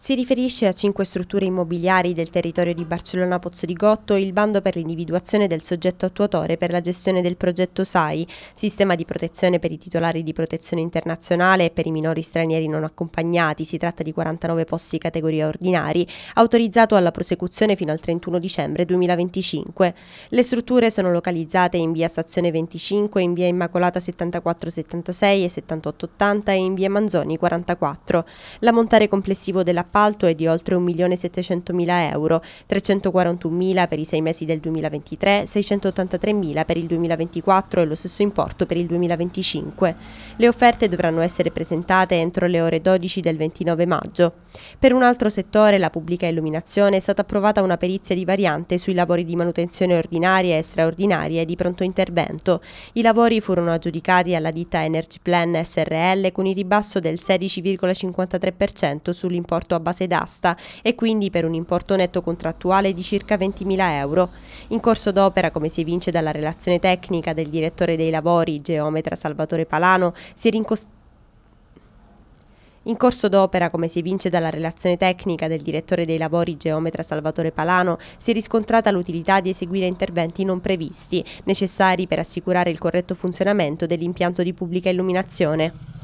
Si riferisce a cinque strutture immobiliari del territorio di Barcellona Pozzo di Gotto il bando per l'individuazione del soggetto attuatore per la gestione del progetto SAI, sistema di protezione per i titolari di protezione internazionale e per i minori stranieri non accompagnati, si tratta di 49 posti categoria ordinari, autorizzato alla prosecuzione fino al 31 dicembre 2025. Le strutture sono localizzate in via Stazione 25, in via Immacolata 7476 e 7880 e in via Manzoni 44. L'ammontare complessivo della appalto è di oltre 1.700.000 euro, 341.000 per i sei mesi del 2023, 683.000 per il 2024 e lo stesso importo per il 2025. Le offerte dovranno essere presentate entro le ore 12 del 29 maggio. Per un altro settore, la pubblica illuminazione, è stata approvata una perizia di variante sui lavori di manutenzione ordinaria e straordinaria e di pronto intervento. I lavori furono aggiudicati alla ditta Energy Plan SRL con il ribasso del 16,53% sull'importo a base d'asta e quindi per un importo netto contrattuale di circa 20.000 euro. In corso d'opera, come si evince dalla relazione tecnica del direttore dei lavori, geometra Salvatore Palano, si è rincostruito in corso d'opera, come si evince dalla relazione tecnica del direttore dei lavori geometra Salvatore Palano, si è riscontrata l'utilità di eseguire interventi non previsti, necessari per assicurare il corretto funzionamento dell'impianto di pubblica illuminazione.